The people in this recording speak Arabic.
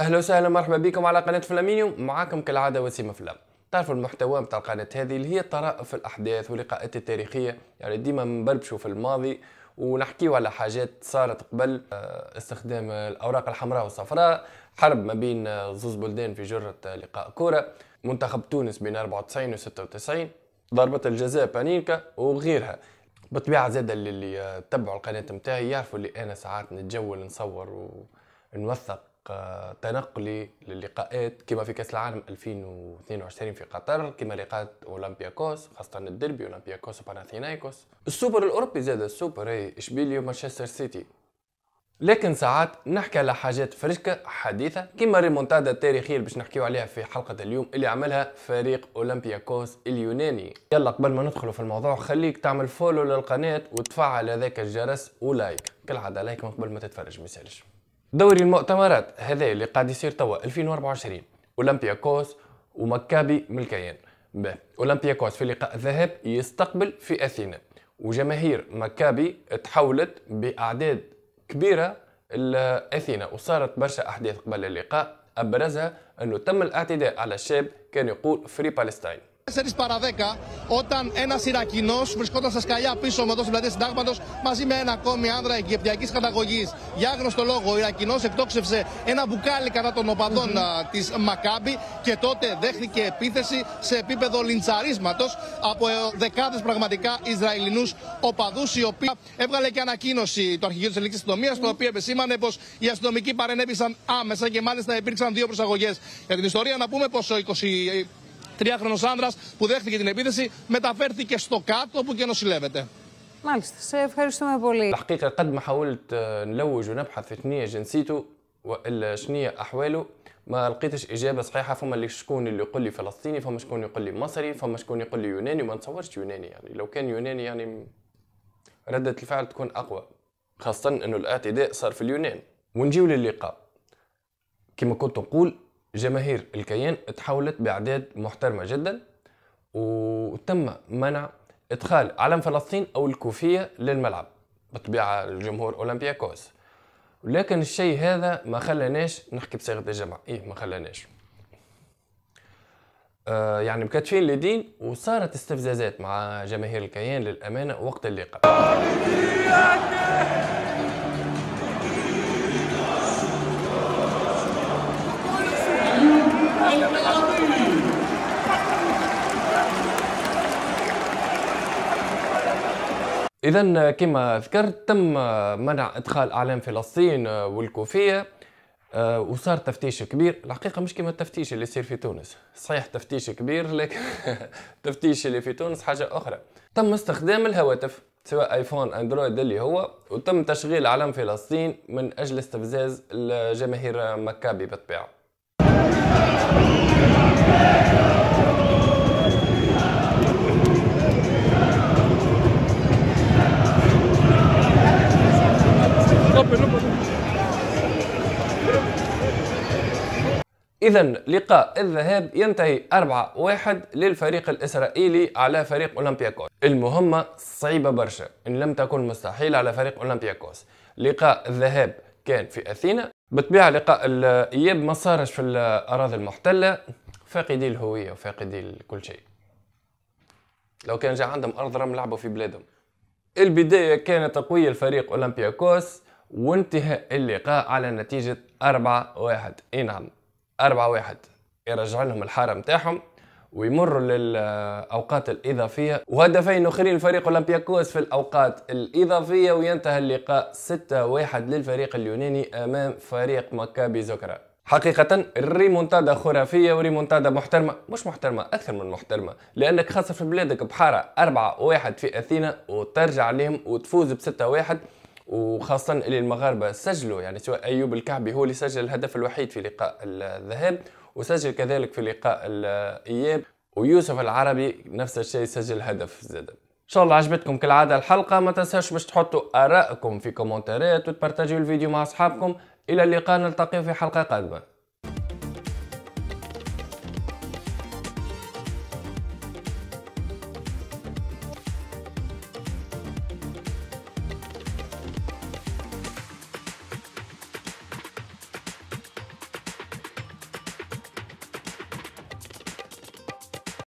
اهلا وسهلا مرحبا بكم على قناه فلامينيوم معاكم كالعاده وسيم فلام تعرفوا المحتوى نتاع القناه هذه اللي هي طرائف الاحداث واللقاءات التاريخيه يعني ديما نبلبشوا في الماضي ونحكيو على حاجات صارت قبل آه، استخدام الاوراق الحمراء والصفراء حرب ما بين آه، زوز بلدان في جرة آه، لقاء كرة منتخب تونس بين 94 و 96 ضربة الجزاء بانينكا وغيرها بالطبيعة زادة اللي تبعوا القناة متاعي يعرفوا اللي أنا ساعات نتجول نصور ونوثق آه، تنقلي للقاءات كما في كأس العالم 2022 في قطر كما لقاءات أولمبياكوس خاصة الدربي أولمبياكوس وباناثينايكوس السوبر الأوروبي زاد السوبر هي إيه، إشبيليو ومانشستر سيتي لكن ساعات نحكي على حاجات فريشكة حديثة كيما ريمونتادا التاريخية اللي باش نحكيو عليها في حلقة اليوم اللي عملها فريق أولمبياكوس اليوناني يلا قبل ما ندخلوا في الموضوع خليك تعمل فولو للقناة وتفعل هذاك الجرس ولايك كالعادة لايك من قبل ما تتفرج يسالش دوري المؤتمرات هذا اللي قاعد يصير توا 2024 أولمبياكوس ومكابي من الكيان أولمبياكوس في لقاء ذهاب يستقبل في أثينا وجماهير مكابي تحولت بأعداد كبيرة لأثينا وصارت برشا أحداث قبل اللقاء أبرزها أنه تم الاعتداء على الشاب كان يقول فري بالستاين 4 παρα 10, όταν ένα Ιρακινό βρισκόταν στα σκαλιά πίσω με εδώ στην πλατεία Συντάγματο μαζί με ένα ακόμη άνδρα Αιγυπτιακή καταγωγή. Για άγνωστο λόγο, ο Ιρακινό εκτόξευσε ένα μπουκάλι κατά των οπαδων mm-hmm. τη Μακάμπη και τότε δέχθηκε επίθεση σε επίπεδο λιντσαρίσματο από ε, δεκάδε πραγματικά Ισραηλινού οπαδού, οι οποίοι έβγαλε και ανακοίνωση το αρχηγείου τη ελληνική το οποίο επεσήμανε πω οι αστυνομικοί παρενέβησαν άμεσα και μάλιστα υπήρξαν δύο προσαγωγέ. Για την ιστορία να πούμε πω ο 20 23χρονο άνδρα που δέχτηκε την επίθεση μεταφέρθηκε στο κάτω όπου και νοσηλεύεται. مالست سيف خرجتم بولي الحقيقة قد ما حاولت نلوج ونبحث في شنية جنسيته وإلا شنية أحواله ما لقيتش إجابة صحيحة فما اللي شكون اللي يقول لي فلسطيني فما شكون يقول لي مصري فما شكون يقول لي يوناني وما نتصورش يوناني يعني لو كان يوناني يعني ردة الفعل تكون أقوى خاصة أنه الاعتداء صار في اليونان ونجيو للقاء كما كنت نقول جماهير الكيان تحولت باعداد محترمه جدا وتم منع ادخال علم فلسطين او الكوفيه للملعب بطبيعة الجمهور اولمبياكوس ولكن الشيء هذا ما خلاناش نحكي بصيغه الجمع ايه ما خلاناش آه يعني مكتفين لدين وصارت استفزازات مع جماهير الكيان للامانه وقت اللقاء اذا كما ذكرت تم منع ادخال اعلام فلسطين آه، والكوفيه آه، وصار تفتيش كبير الحقيقه مش كما التفتيش اللي يصير في تونس صحيح تفتيش كبير لكن التفتيش اللي في تونس حاجه اخرى تم استخدام الهواتف سواء ايفون اندرويد اللي هو وتم تشغيل علم فلسطين من اجل استفزاز الجماهير مكابي بالطبيعه إذا لقاء الذهاب ينتهي 4-1 للفريق الإسرائيلي على فريق أولمبياكوس المهمة صعيبة برشا إن لم تكن مستحيلة على فريق أولمبياكوس لقاء الذهاب كان في أثينا بالطبيعة لقاء الإياب ما صارش في الأراضي المحتلة فاقدي الهوية وفاقدي كل شيء لو كان جا عندهم أرض راهم لعبوا في بلادهم البداية كانت قوية لفريق أولمبياكوس وانتهى اللقاء على نتيجة أربعة واحد اي نعم أربعة واحد يرجع لهم الحارة متاعهم ويمروا للاوقات الاضافيه وهدفين اخرين لفريق اولمبياكوس في الاوقات الاضافيه وينتهى اللقاء 6-1 للفريق اليوناني امام فريق مكابي زكرة حقيقة ريمونتادا خرافية وريمونتادا محترمة مش محترمة أكثر من محترمة لأنك خاصة في بلادك بحارة 4-1 في أثينا وترجع لهم وتفوز بستة واحد وخاصة اللي المغاربة سجلوا يعني سواء أيوب الكعبي هو اللي سجل الهدف الوحيد في لقاء الذهاب وسجل كذلك في لقاء الإياب ويوسف العربي نفس الشيء سجل هدف زاد ان شاء الله عجبتكم كالعادة الحلقة ما تنساوش باش تحطوا آرائكم في كومنتات وتبارتاجيو الفيديو مع أصحابكم إلى اللقاء نلتقي في حلقة قادمة